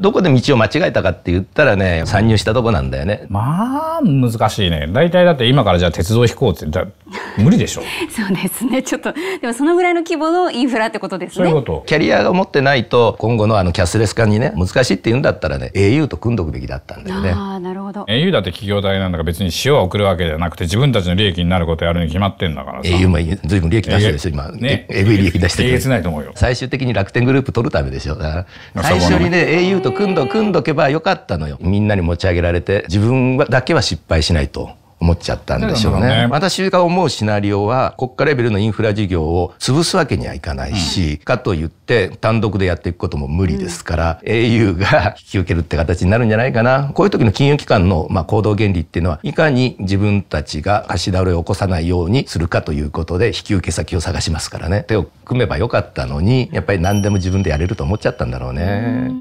どこで道を間違えたかって言ったらね、参入したとこなんだよね。まあ、難しいね。大体だって今からじゃあ鉄道飛行って、無理でしょう。そうですね。ちょっとでもそのぐらいの規模のインフラってことですね。ううキャリアが持ってないと今後のあのキャスレス化にね難しいって言うんだったらね au と組んどくべきだったんだよね。ああなるほど。au だって企業代なんだから別に塩は送るわけじゃなくて自分たちの利益になることやるに決まってんだからさ。au もずいぶん利益出してるでしょ今。ね。えぐい利益出してる。えげつないと思うよ。最終的に楽天グループ取るためでしょ。だから最初にね au と組んど組んどけばよかったのよ。みんなに持ち上げられて自分だけは失敗しないと。思っちゃったんでしょうね。ね私が思うシナリオは国家レベルのインフラ事業を潰すわけにはいかないし、うん、かといって単独でやっていくことも無理ですから、うん、au が引き受けるって形になるんじゃないかな。こういう時の金融機関のまあ行動原理っていうのは、いかに自分たちが足倒れを起こさないようにするかということで、引き受け先を探しますからね。手を組めばよかったのに、やっぱり何でも自分でやれると思っちゃったんだろうね。うん